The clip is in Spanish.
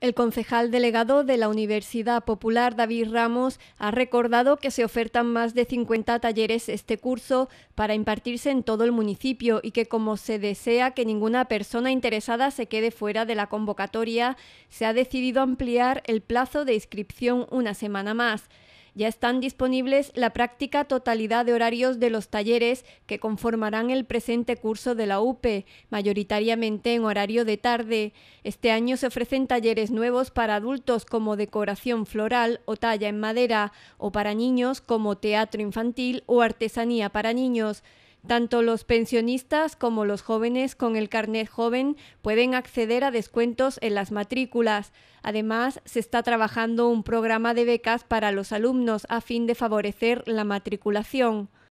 El concejal delegado de la Universidad Popular, David Ramos, ha recordado que se ofertan más de 50 talleres este curso para impartirse en todo el municipio y que como se desea que ninguna persona interesada se quede fuera de la convocatoria, se ha decidido ampliar el plazo de inscripción una semana más. Ya están disponibles la práctica totalidad de horarios de los talleres que conformarán el presente curso de la UPE, mayoritariamente en horario de tarde. Este año se ofrecen talleres nuevos para adultos como decoración floral o talla en madera, o para niños como teatro infantil o artesanía para niños. Tanto los pensionistas como los jóvenes con el carnet joven pueden acceder a descuentos en las matrículas. Además, se está trabajando un programa de becas para los alumnos a fin de favorecer la matriculación.